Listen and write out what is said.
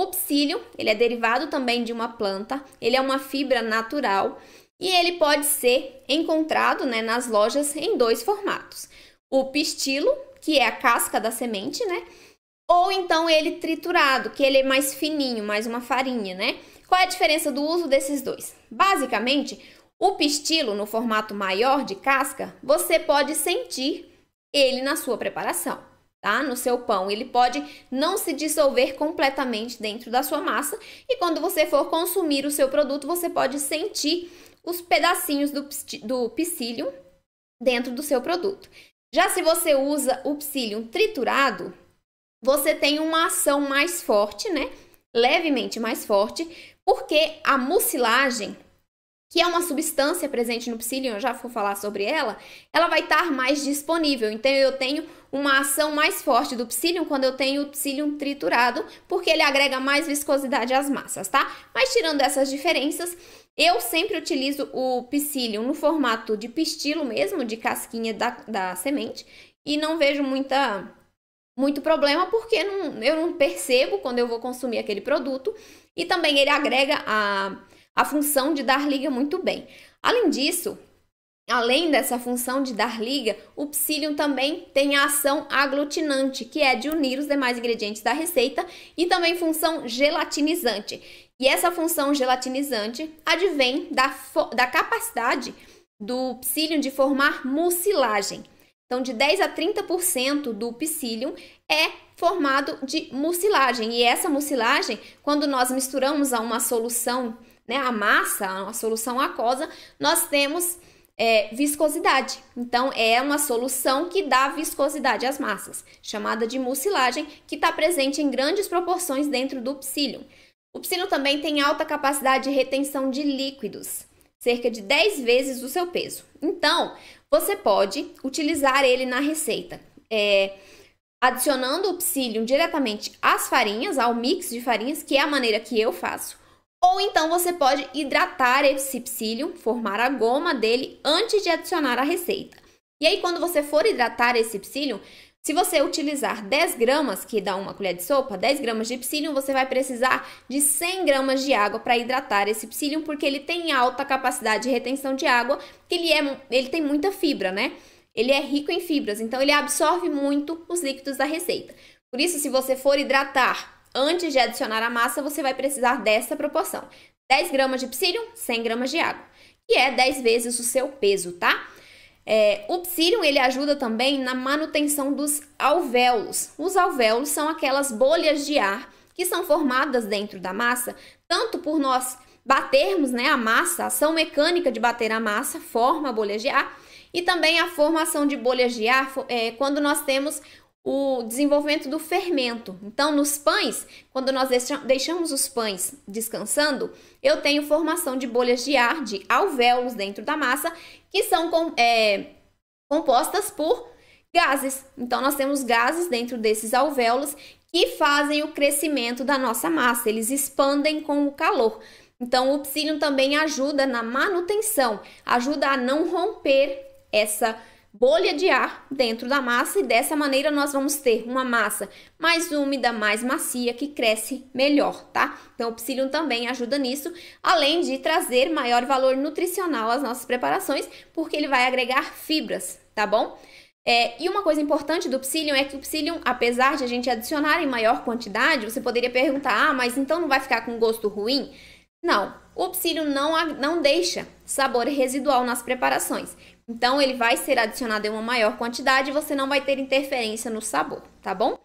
popsílio, ele é derivado também de uma planta, ele é uma fibra natural e ele pode ser encontrado né, nas lojas em dois formatos. O pistilo, que é a casca da semente, né? Ou então ele triturado, que ele é mais fininho, mais uma farinha, né? Qual é a diferença do uso desses dois? Basicamente, o pistilo no formato maior de casca, você pode sentir ele na sua preparação tá? No seu pão. Ele pode não se dissolver completamente dentro da sua massa e quando você for consumir o seu produto, você pode sentir os pedacinhos do, do psyllium dentro do seu produto. Já se você usa o psyllium triturado, você tem uma ação mais forte, né? Levemente mais forte, porque a mucilagem que é uma substância presente no psyllium, eu já vou falar sobre ela, ela vai estar mais disponível. Então eu tenho uma ação mais forte do psyllium quando eu tenho o psyllium triturado, porque ele agrega mais viscosidade às massas, tá? Mas tirando essas diferenças, eu sempre utilizo o psyllium no formato de pistilo mesmo, de casquinha da, da semente, e não vejo muita muito problema porque não, eu não percebo quando eu vou consumir aquele produto e também ele agrega a a função de dar liga muito bem. Além disso, além dessa função de dar liga, o psyllium também tem a ação aglutinante, que é de unir os demais ingredientes da receita, e também função gelatinizante. E essa função gelatinizante advém da, da capacidade do psyllium de formar mucilagem. Então, de 10 a 30% do psyllium é formado de mucilagem. E essa mucilagem, quando nós misturamos a uma solução né, a massa, a solução aquosa, nós temos é, viscosidade. Então, é uma solução que dá viscosidade às massas, chamada de mucilagem, que está presente em grandes proporções dentro do psyllium. O psyllium também tem alta capacidade de retenção de líquidos, cerca de 10 vezes o seu peso. Então, você pode utilizar ele na receita, é, adicionando o psyllium diretamente às farinhas, ao mix de farinhas, que é a maneira que eu faço, ou então você pode hidratar esse psyllium, formar a goma dele antes de adicionar a receita. E aí, quando você for hidratar esse psyllium, se você utilizar 10 gramas, que dá uma colher de sopa, 10 gramas de psyllium, você vai precisar de 100 gramas de água para hidratar esse psyllium, porque ele tem alta capacidade de retenção de água, que ele, é, ele tem muita fibra, né? Ele é rico em fibras, então ele absorve muito os líquidos da receita. Por isso, se você for hidratar Antes de adicionar a massa, você vai precisar dessa proporção: 10 gramas de psyllium, 100 gramas de água, que é 10 vezes o seu peso, tá? É, o psyllium ele ajuda também na manutenção dos alvéolos. Os alvéolos são aquelas bolhas de ar que são formadas dentro da massa, tanto por nós batermos né, a massa, a ação mecânica de bater a massa forma bolhas de ar, e também a formação de bolhas de ar é, quando nós temos o desenvolvimento do fermento. Então, nos pães, quando nós deixamos os pães descansando, eu tenho formação de bolhas de ar, de alvéolos dentro da massa, que são com, é, compostas por gases. Então, nós temos gases dentro desses alvéolos que fazem o crescimento da nossa massa, eles expandem com o calor. Então, o psyllium também ajuda na manutenção, ajuda a não romper essa bolha de ar dentro da massa e dessa maneira nós vamos ter uma massa mais úmida, mais macia, que cresce melhor, tá? Então o psyllium também ajuda nisso, além de trazer maior valor nutricional às nossas preparações, porque ele vai agregar fibras, tá bom? É, e uma coisa importante do psyllium é que o psyllium, apesar de a gente adicionar em maior quantidade, você poderia perguntar, ah, mas então não vai ficar com gosto ruim? Não, o psyllium não, não deixa sabor residual nas preparações. Então ele vai ser adicionado em uma maior quantidade e você não vai ter interferência no sabor, tá bom?